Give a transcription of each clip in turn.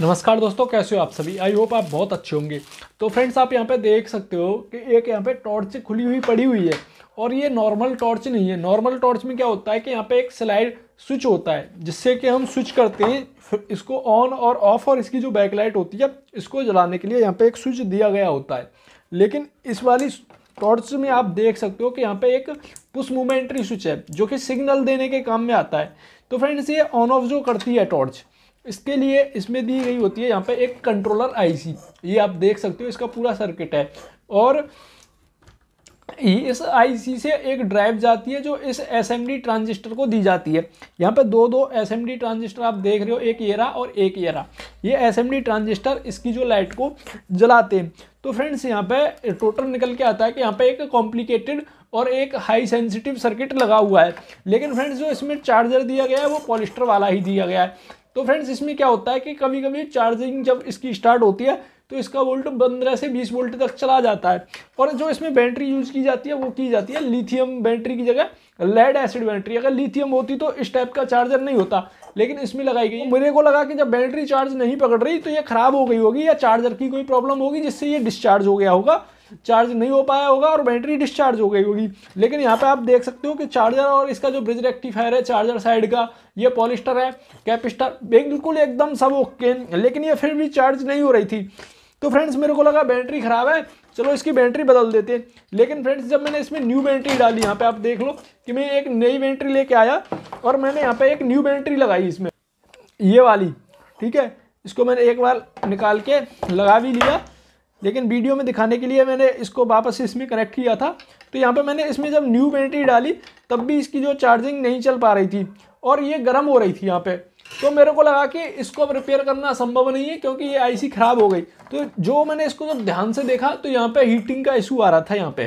नमस्कार दोस्तों कैसे हो आप सभी आई होप आप बहुत अच्छे होंगे तो फ्रेंड्स आप यहाँ पे देख सकते हो कि एक यहाँ पे टॉर्च खुली हुई पड़ी हुई है और ये नॉर्मल टॉर्च नहीं है नॉर्मल टॉर्च में क्या होता है कि यहाँ पे एक स्लाइड स्विच होता है जिससे कि हम स्विच करते हैं इसको ऑन और ऑफ और इसकी जो बैकलाइट होती है इसको जलाने के लिए यहाँ पर एक स्विच दिया गया होता है लेकिन इस वाली टॉर्च में आप देख सकते हो कि यहाँ पर एक पुश मूवमेंट्री स्विच है जो कि सिग्नल देने के काम में आता है तो फ्रेंड्स ये ऑन ऑफ जो करती है टॉर्च इसके लिए इसमें दी गई होती है यहाँ पे एक कंट्रोलर आईसी ये आप देख सकते हो इसका पूरा सर्किट है और इस आईसी से एक ड्राइव जाती है जो इस एसएमडी ट्रांजिस्टर को दी जाती है यहाँ पे दो दो एसएमडी ट्रांजिस्टर आप देख रहे हो एक येरा और एक येरा ये एसएमडी ट्रांजिस्टर इसकी जो लाइट को जलाते हैं तो फ्रेंड्स यहाँ पे टोटल निकल के आता है कि यहाँ पे एक कॉम्प्लिकेटेड और एक हाई सेंसिटिव सर्किट लगा हुआ है लेकिन फ्रेंड्स जो इसमें चार्जर दिया गया है वो पॉलिस्टर वाला ही दिया गया है तो फ्रेंड्स इसमें क्या होता है कि कभी कभी चार्जिंग जब इसकी स्टार्ट होती है तो इसका वोल्ट पंद्रह से बीस वोल्ट तक चला जाता है और जो इसमें बैटरी यूज की जाती है वो की जाती है लिथियम बैटरी की जगह लेड एसिड बैटरी अगर लिथियम होती तो इस टाइप का चार्जर नहीं होता लेकिन इसमें लगाई गई मेरे को लगा कि जब बैटरी चार्ज नहीं पकड़ रही तो ये ख़राब हो गई होगी या चार्जर की कोई प्रॉब्लम होगी जिससे ये डिस्चार्ज हो गया होगा चार्ज नहीं हो पाया होगा और बैटरी डिस्चार्ज हो गई होगी लेकिन यहाँ पे आप देख सकते हो कि चार्जर और इसका जो ब्रिज रेक्टिफायर है चार्जर साइड का ये पॉलिस्टर है कैपिस्टर बिल्कुल एकदम सब ओके लेकिन ये फिर भी चार्ज नहीं हो रही थी तो फ्रेंड्स मेरे को लगा बैटरी ख़राब है चलो इसकी बैटरी बदल देते हैं लेकिन फ्रेंड्स जब मैंने इसमें न्यू बैटरी डाली यहाँ पे आप देख लो कि मैं एक नई बैटरी लेके आया और मैंने यहाँ पे एक न्यू बैटरी लगाई इसमें ये वाली ठीक है इसको मैंने एक बार निकाल के लगा भी लिया लेकिन वीडियो में दिखाने के लिए मैंने इसको वापस इसमें कनेक्ट किया था तो यहाँ पर मैंने इसमें जब न्यू बैटरी डाली तब भी इसकी जो चार्जिंग नहीं चल पा रही थी और ये गर्म हो रही थी यहाँ पर तो मेरे को लगा कि इसको अब रिपेयर करना संभव नहीं है क्योंकि ये आईसी ख़राब हो गई तो जो मैंने इसको जब ध्यान से देखा तो यहाँ पे हीटिंग का इशू आ रहा था यहाँ पे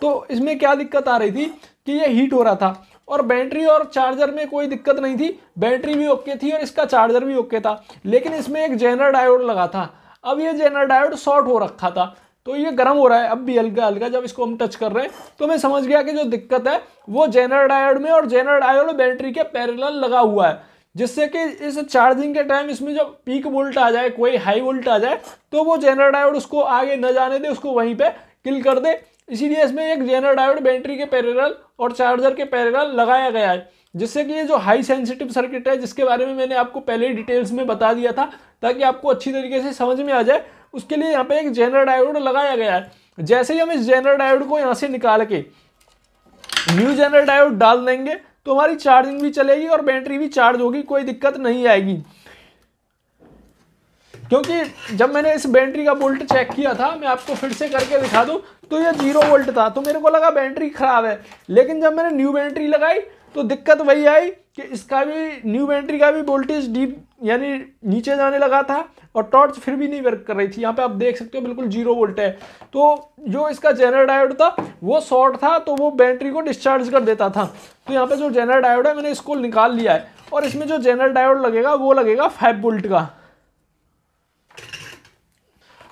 तो इसमें क्या दिक्कत आ रही थी कि ये हीट हो रहा था और बैटरी और चार्जर में कोई दिक्कत नहीं थी बैटरी भी ओके थी और इसका चार्जर भी ओके था लेकिन इसमें एक जेनर डायोड लगा था अब ये जेनर डायोड शॉर्ट हो रखा था तो ये गर्म हो रहा है अब भी हल्का हल्का जब इसको हम टच कर रहे हैं तो मैं समझ गया कि जो दिक्कत है वो जेनर डायोड में और जेनर डायोड बैटरी के पैरल लगा हुआ है जिससे कि इस चार्जिंग के टाइम इसमें जब पीक वोल्ट आ जाए कोई हाई वोल्ट आ जाए तो वो जेनर डायोड उसको आगे न जाने दे उसको वहीं पे किल कर दे इसीलिए इसमें एक जेनर डायोड बैटरी के पैरेलल और चार्जर के पैरेलल लगाया गया है जिससे कि ये जो हाई सेंसिटिव सर्किट है जिसके बारे में मैंने आपको पहले ही डिटेल्स में बता दिया था ताकि आपको अच्छी तरीके से समझ में आ जाए उसके लिए यहाँ पे एक जेनर डायोड लगाया गया है जैसे ही हम इस जेनर डायोड को यहाँ से निकाल के न्यू जेनर डायोड डाल देंगे तो हमारी चार्जिंग भी चलेगी और बैटरी भी चार्ज होगी कोई दिक्कत नहीं आएगी क्योंकि जब मैंने इस बैटरी का वोल्ट चेक किया था मैं आपको फिर से करके दिखा दूँ तो यह जीरो वोल्ट था तो मेरे को लगा बैटरी ख़राब है लेकिन जब मैंने न्यू बैटरी लगाई तो दिक्कत वही आई कि इसका भी न्यू बैटरी का भी वोल्टेज डीप यानी नीचे जाने लगा था और टॉर्च फिर भी नहीं वर्क कर रही थी यहाँ पे आप देख सकते हो बिल्कुल जीरो वोल्ट है तो जो इसका जेनर डायोड था वो शॉर्ट था तो वो बैटरी को डिस्चार्ज कर देता था तो यहाँ पे जो जेनर डायोड है मैंने इसको निकाल लिया है और इसमें जो जेनर डायोड लगेगा वो लगेगा फाइव वोल्ट का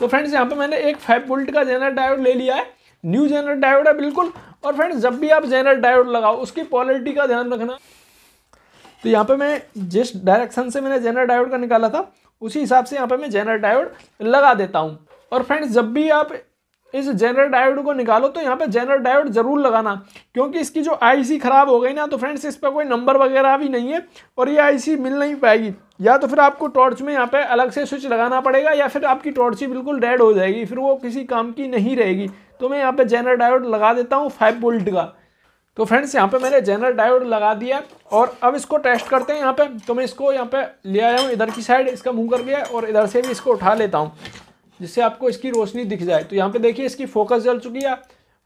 तो फ्रेंड्स यहाँ पर मैंने एक फाइव वोल्ट का जेनर डायोड ले लिया है न्यू जेनर डायोड है बिल्कुल और फ्रेंड्स जब भी आप जेनरल डायोड लगाओ उसकी क्वालिटी का ध्यान रखना तो यहाँ पे मैं जिस डायरेक्शन से मैंने जेनरल डायोड का निकाला था उसी हिसाब से यहाँ पे मैं जेनरल डायोड लगा देता हूँ और फ्रेंड्स जब भी आप इस जेनरल डायोड को निकालो तो यहाँ पे जेनरल डायोड जरूर लगाना क्योंकि इसकी जो आईसी ख़राब हो गई ना तो फ्रेंड्स इस पर कोई नंबर वगैरह भी नहीं है और ये आईसी मिल नहीं पाएगी या तो फिर आपको टॉर्च में यहाँ पे अलग से स्विच लगाना पड़ेगा या फिर आपकी टॉर्च ही बिल्कुल रेड हो जाएगी फिर वो किसी काम की नहीं रहेगी तो मैं यहाँ पे जेनर डायोड लगा देता हूँ फाइव वोल्ट का तो फ्रेंड्स यहाँ पे मैंने जेनर डायोड लगा दिया और अब इसको टेस्ट करते हैं यहाँ पे तो मैं इसको यहाँ पे ले आया हूँ इधर की साइड इसका मुंह कर गया और इधर से भी इसको उठा लेता हूँ जिससे आपको इसकी रोशनी दिख जाए तो यहाँ पे देखिए इसकी फोकस जल चुकी है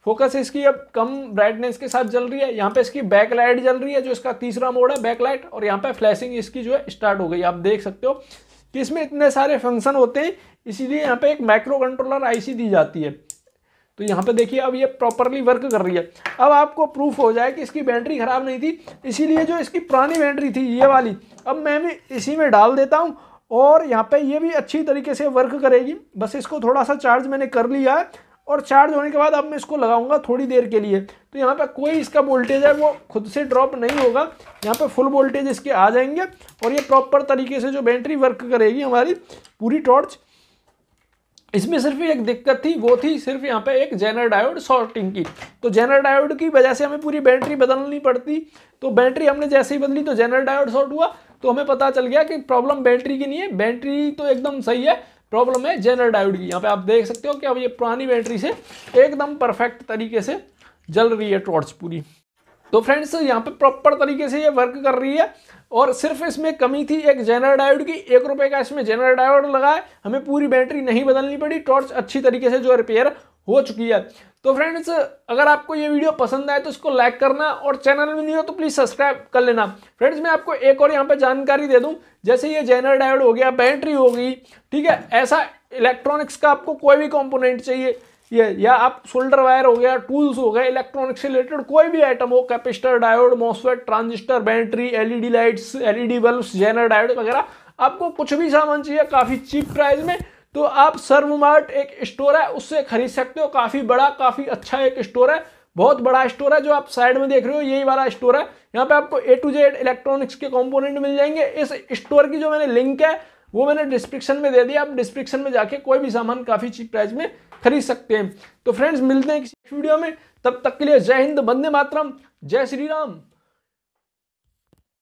फोकस इसकी अब कम ब्राइटनेस के साथ जल रही है यहाँ पे इसकी बैक लाइट जल रही है जो इसका तीसरा मोड है बैक लाइट और यहाँ पे फ्लैशिंग इसकी जो है स्टार्ट हो गई आप देख सकते हो कि इसमें इतने सारे फंक्शन होते हैं इसीलिए यहाँ पे एक माइक्रो कंट्रोलर आईसी दी जाती है तो यहाँ पे देखिए अब ये प्रॉपरली वर्क कर रही है अब आपको प्रूफ हो जाए कि इसकी बैटरी ख़राब नहीं थी इसीलिए जो इसकी पुरानी बैटरी थी ये वाली अब मैं भी इसी में डाल देता हूँ और यहाँ पे ये भी अच्छी तरीके से वर्क करेगी बस इसको थोड़ा सा चार्ज मैंने कर लिया है और चार्ज होने के बाद अब मैं इसको लगाऊंगा थोड़ी देर के लिए तो यहाँ पर कोई इसका वोल्टेज है वो खुद से ड्रॉप नहीं होगा यहाँ पर फुल वोल्टेज इसके आ जाएंगे और ये प्रॉपर तरीके से जो बैटरी वर्क करेगी हमारी पूरी टॉर्च इसमें सिर्फ एक दिक्कत थी वो थी सिर्फ यहाँ पे एक जेनर डायोड शॉर्टिंग की तो जेनर डायोड की वजह से हमें पूरी बैटरी बदलनी पड़ती तो बैटरी हमने जैसे ही बदली तो जेनर डायोड शॉर्ट हुआ तो हमें पता चल गया कि प्रॉब्लम बैटरी की नहीं है बैटरी तो एकदम सही है प्रॉब्लम है जेनर डायोड की यहाँ पे आप देख सकते हो कि अब ये पुरानी बैटरी से एकदम परफेक्ट तरीके से जल रही है टॉर्च पूरी तो फ्रेंड्स यहाँ पे प्रॉपर तरीके से ये वर्क कर रही है और सिर्फ इसमें कमी थी एक जेनर डायोड की एक रुपए का इसमें जनरल डायोड लगा है हमें पूरी बैटरी नहीं बदलनी पड़ी टॉर्च अच्छी तरीके से जो रिपेयर हो चुकी है तो फ्रेंड्स अगर आपको ये वीडियो पसंद आए तो इसको लाइक करना और चैनल में नहीं हो तो प्लीज़ सब्सक्राइब कर लेना फ्रेंड्स मैं आपको एक और यहाँ पे जानकारी दे दूँ जैसे ये जेनर डायोड हो गया बैटरी होगी ठीक है ऐसा इलेक्ट्रॉनिक्स का आपको कोई भी कॉम्पोनेंट चाहिए ये या आप सोल्डर वायर हो गया टूल्स हो गए इलेक्ट्रॉनिक्स से रिलेटेड कोई भी आइटम हो capacitor diode MOSFET transistor battery LED lights LED bulbs zener diode वगैरह आपको कुछ भी सामान चाहिए काफ़ी चीप प्राइस में तो आप सर्वमार्ट एक स्टोर है उससे खरीद सकते हो काफ़ी बड़ा काफ़ी अच्छा एक स्टोर है बहुत बड़ा स्टोर है जो आप साइड में देख रहे हो यही वाला स्टोर है यहाँ पे आपको ए टू जेड इलेक्ट्रॉनिक्स के कंपोनेंट मिल जाएंगे इस स्टोर की जो मैंने लिंक है वो मैंने डिस्क्रिप्शन में दे दिया आप डिस्क्रिप्शन में जाके कोई भी सामान काफ़ी चीप प्राइस में खरीद सकते हैं तो फ्रेंड्स मिलते हैं किसी वीडियो में तब तक के लिए जय हिंद बंदे मातरम जय श्री राम